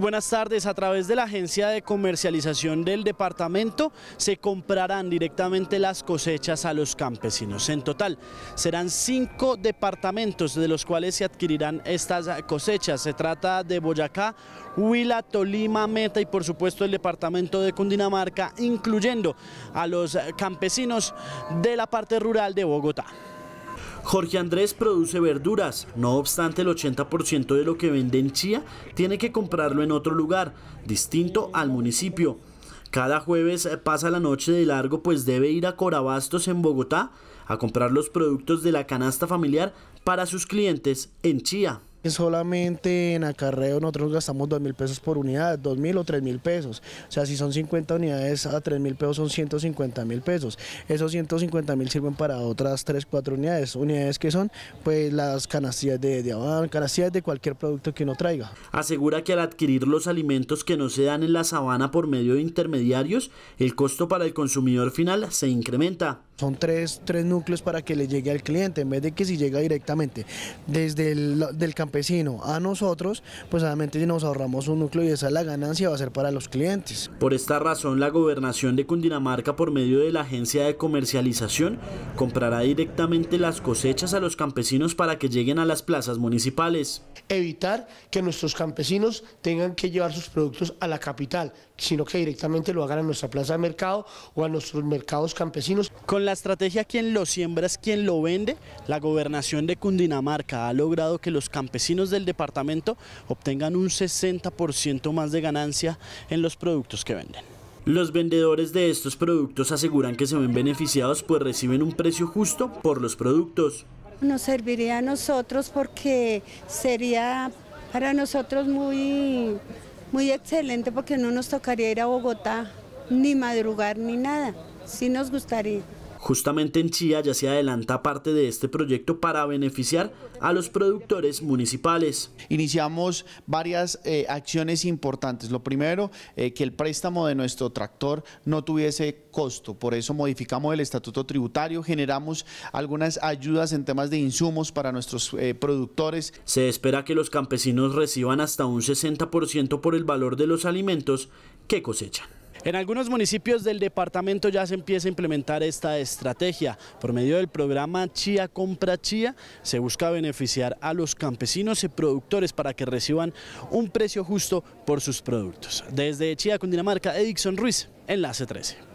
Buenas tardes, a través de la agencia de comercialización del departamento se comprarán directamente las cosechas a los campesinos. En total serán cinco departamentos de los cuales se adquirirán estas cosechas. Se trata de Boyacá, Huila, Tolima, Meta y por supuesto el departamento de Cundinamarca, incluyendo a los campesinos de la parte rural de Bogotá. Jorge Andrés produce verduras, no obstante el 80% de lo que vende en Chía tiene que comprarlo en otro lugar, distinto al municipio. Cada jueves pasa la noche de largo pues debe ir a Corabastos en Bogotá a comprar los productos de la canasta familiar para sus clientes en Chía solamente en acarreo nosotros gastamos 2 mil pesos por unidad, 2 mil o 3 mil pesos. O sea, si son 50 unidades a 3 mil pesos son 150 mil pesos. Esos 150 mil sirven para otras 3, 4 unidades. Unidades que son pues las canastillas de, de canastillas de cualquier producto que uno traiga. Asegura que al adquirir los alimentos que no se dan en la sabana por medio de intermediarios, el costo para el consumidor final se incrementa. Son tres, núcleos para que le llegue al cliente, en vez de que si llega directamente desde el del campesino a nosotros, pues obviamente nos ahorramos un núcleo y esa es la ganancia va a ser para los clientes. Por esta razón, la gobernación de Cundinamarca, por medio de la agencia de comercialización, comprará directamente las cosechas a los campesinos para que lleguen a las plazas municipales. Evitar que nuestros campesinos tengan que llevar sus productos a la capital, sino que directamente lo hagan a nuestra plaza de mercado o a nuestros mercados campesinos la estrategia quien lo siembra es quien lo vende, la gobernación de Cundinamarca ha logrado que los campesinos del departamento obtengan un 60% más de ganancia en los productos que venden. Los vendedores de estos productos aseguran que se ven beneficiados pues reciben un precio justo por los productos. Nos serviría a nosotros porque sería para nosotros muy, muy excelente porque no nos tocaría ir a Bogotá ni madrugar ni nada. Sí nos gustaría. Justamente en Chía ya se adelanta parte de este proyecto para beneficiar a los productores municipales. Iniciamos varias eh, acciones importantes. Lo primero, eh, que el préstamo de nuestro tractor no tuviese costo. Por eso modificamos el estatuto tributario, generamos algunas ayudas en temas de insumos para nuestros eh, productores. Se espera que los campesinos reciban hasta un 60% por el valor de los alimentos que cosechan. En algunos municipios del departamento ya se empieza a implementar esta estrategia. Por medio del programa Chía Compra Chía se busca beneficiar a los campesinos y productores para que reciban un precio justo por sus productos. Desde Chía, Cundinamarca, Edison Ruiz, Enlace 13.